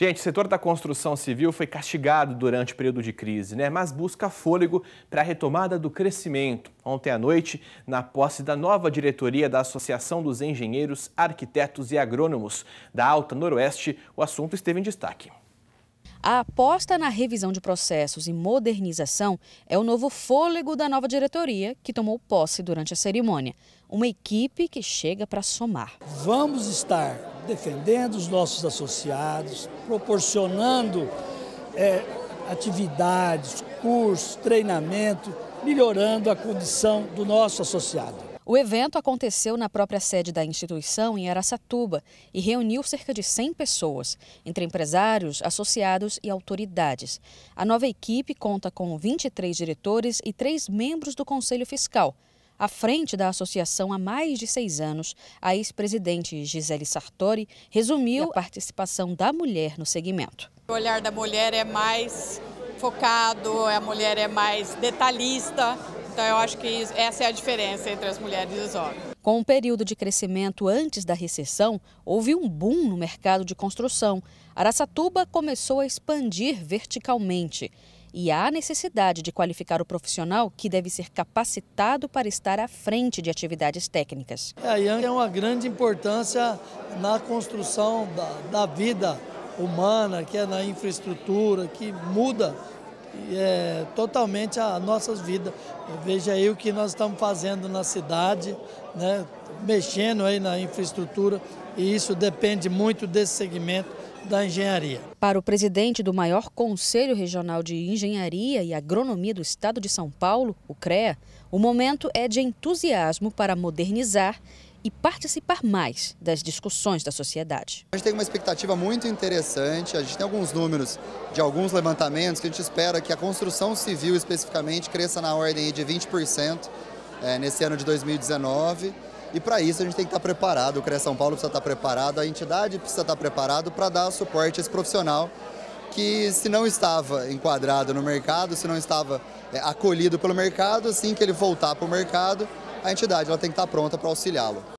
Gente, o setor da construção civil foi castigado durante o período de crise, né? mas busca fôlego para a retomada do crescimento. Ontem à noite, na posse da nova diretoria da Associação dos Engenheiros, Arquitetos e Agrônomos da Alta Noroeste, o assunto esteve em destaque. A aposta na revisão de processos e modernização é o novo fôlego da nova diretoria que tomou posse durante a cerimônia. Uma equipe que chega para somar. Vamos estar defendendo os nossos associados, proporcionando é, atividades, cursos, treinamento, melhorando a condição do nosso associado. O evento aconteceu na própria sede da instituição, em Aracatuba, e reuniu cerca de 100 pessoas, entre empresários, associados e autoridades. A nova equipe conta com 23 diretores e três membros do Conselho Fiscal, à frente da associação há mais de seis anos, a ex-presidente Gisele Sartori resumiu a participação da mulher no segmento. O olhar da mulher é mais focado, a mulher é mais detalhista, então eu acho que essa é a diferença entre as mulheres e os homens. Com um período de crescimento antes da recessão, houve um boom no mercado de construção. Araçatuba começou a expandir verticalmente e há necessidade de qualificar o profissional que deve ser capacitado para estar à frente de atividades técnicas. A IAN tem uma grande importância na construção da, da vida humana, que é na infraestrutura, que muda é, totalmente a nossas vidas. Veja aí o que nós estamos fazendo na cidade, né, mexendo aí na infraestrutura, e isso depende muito desse segmento da engenharia. Para o presidente do maior Conselho Regional de Engenharia e Agronomia do Estado de São Paulo, o CREA, o momento é de entusiasmo para modernizar e participar mais das discussões da sociedade. A gente tem uma expectativa muito interessante, a gente tem alguns números de alguns levantamentos que a gente espera que a construção civil especificamente cresça na ordem de 20% eh, nesse ano de 2019. E para isso a gente tem que estar tá preparado, o CREA São Paulo precisa estar tá preparado, a entidade precisa estar tá preparado para dar suporte a esse profissional que se não estava enquadrado no mercado, se não estava é, acolhido pelo mercado, assim que ele voltar para o mercado, a entidade ela tem que estar pronta para auxiliá-lo.